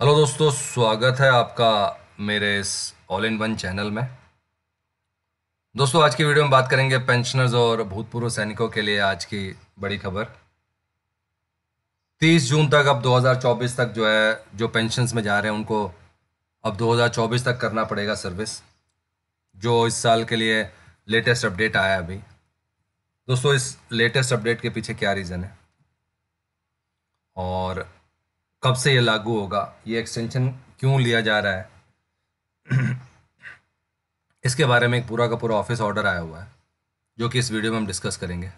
hello दोस्तों स्वागत है आपका मेरे इस ऑल इन वन चैनल में दोस्तों आज की वीडियो में बात करेंगे पेंशनर्स और भूतपूर्व सैनिकों के लिए आज की बड़ी खबर 30 जून तक अब 2024 तक जो है जो पेंशन में जा रहे हैं उनको अब 2024 तक करना पड़ेगा सर्विस जो इस साल के लिए लेटेस्ट अपडेट आया अभी दोस्तों इस लेटेस्ट अपडेट के पीछे क्या रीज़न है और कब से ये लागू होगा ये एक्सटेंशन क्यों लिया जा रहा है इसके बारे में एक पूरा का पूरा ऑफिस ऑर्डर आया हुआ है जो कि इस वीडियो में हम डिस्कस करेंगे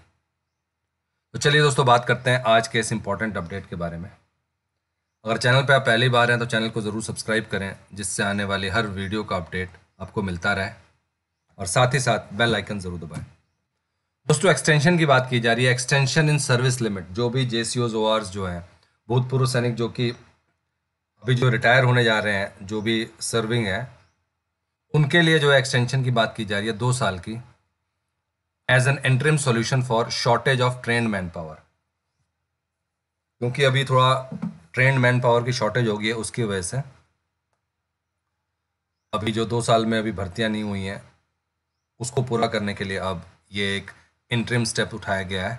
तो चलिए दोस्तों बात करते हैं आज के इस इम्पॉर्टेंट अपडेट के बारे में अगर चैनल पर आप पहली बार हैं तो चैनल को ज़रूर सब्सक्राइब करें जिससे आने वाली हर वीडियो का अपडेट आपको मिलता रहे और साथ ही साथ बेल आइकन ज़रूर दबाएं दोस्तों एक्सटेंशन की बात की जा रही है एक्सटेंशन इन सर्विस लिमिट जो भी जे सी ओज ओ आर्स जो हैं भूतपूर्व सैनिक जो कि अभी जो रिटायर होने जा रहे हैं जो भी सर्विंग है उनके लिए जो एक्सटेंशन की बात की जा रही है दो साल की age an interim solution for shortage of trained man power क्योंकि अभी थोड़ा ट्रेंड मैन पावर की शॉर्टेज होगी है उसकी वजह से अभी जो दो साल में अभी भर्तियां नहीं हुई हैं उसको पूरा करने के लिए अब ये एक इंट्रीम स्टेप उठाया गया है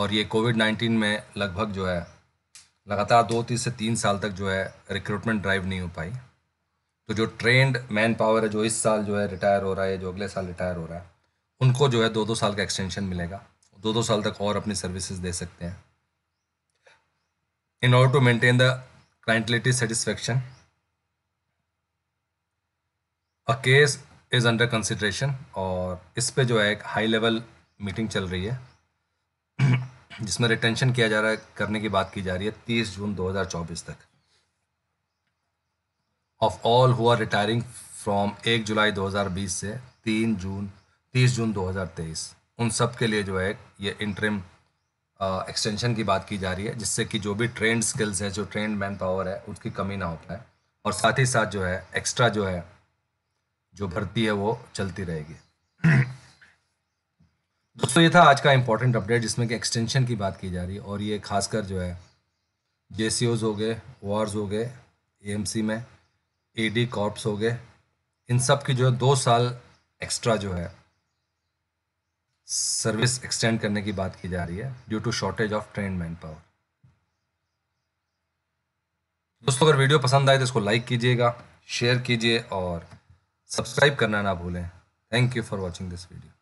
और ये कोविड नाइन्टीन में लगभग जो है लगातार दो तीन से तीन साल तक जो है रिक्रूटमेंट ड्राइव नहीं हो पाई तो जो ट्रेंड मैन पावर है जो इस साल जो है रिटायर हो रहा है जो अगले साल रिटायर हो रहा है उनको जो है दो दो साल का एक्सटेंशन मिलेगा दो दो साल तक और अपनी सर्विसेज दे सकते हैं in order to maintain the clientele satisfaction a case is under consideration और इस पर जो है एक हाई लेवल मीटिंग चल रही है जिसमें रिटेंशन किया जा रहा है करने की बात की जा रही है तीस जून 2024 तक ऑफ ऑल हुआ रिटायरिंग फ्रॉम एक जुलाई 2020 से तीन जून तीस जून 2023 उन सब के लिए जो है ये इंटरिम एक्सटेंशन की बात की जा रही है जिससे कि जो भी ट्रेंड स्किल्स है जो ट्रेंड मैन पावर है उसकी कमी ना हो पाए और साथ ही साथ जो है एक्स्ट्रा जो है जो भर्ती है वो चलती रहेगी दोस्तों ये था आज का इंपॉर्टेंट अपडेट जिसमें कि एक्सटेंशन की बात की जा रही है और ये खासकर जो है जे हो गए वार्स हो गए ए में ए डी कॉर्प्स हो गए इन सब की जो है दो साल एक्स्ट्रा जो है सर्विस एक्सटेंड करने की बात की जा रही है due to shortage of train man power दोस्तों अगर वीडियो पसंद आए तो इसको लाइक कीजिएगा शेयर कीजिए और सब्सक्राइब करना ना भूलें thank you for watching this video